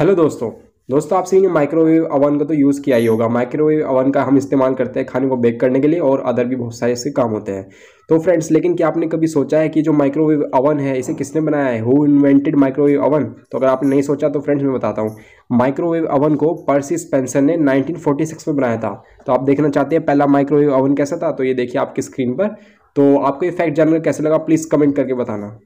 hello दोस्तों दोस्तों आप सभी ने माइक्रोवेव अवन का तो यूज़ किया ही होगा माइक्रोवेव अवन का हम इस्तेमाल करते हैं खाने को बेक करने के लिए और अदर भी बहुत सारे इसके काम होते हैं तो फ्रेंड्स लेकिन क्या आपने कभी सोचा है कि जो माइक्रोवेव अवन है इसे किसने बनाया है हु इन्वेंटेड माइक्रोवेव अवन तो अगर आपने नहीं सोचा तो फ्रेंड्स मैं बताता हूँ माइक्रोवेव अवन को पर्सी स्पेंसर ने 1946 में बनाया था तो आप देखना चाहते हैं पहला माइक्रोवेव अवन कैसा था तो ये देखिए आपकी स्क्रीन पर तो आपको ये फैक्ट जानकर कैसे लगा प्लीज़ कमेंट करके बताना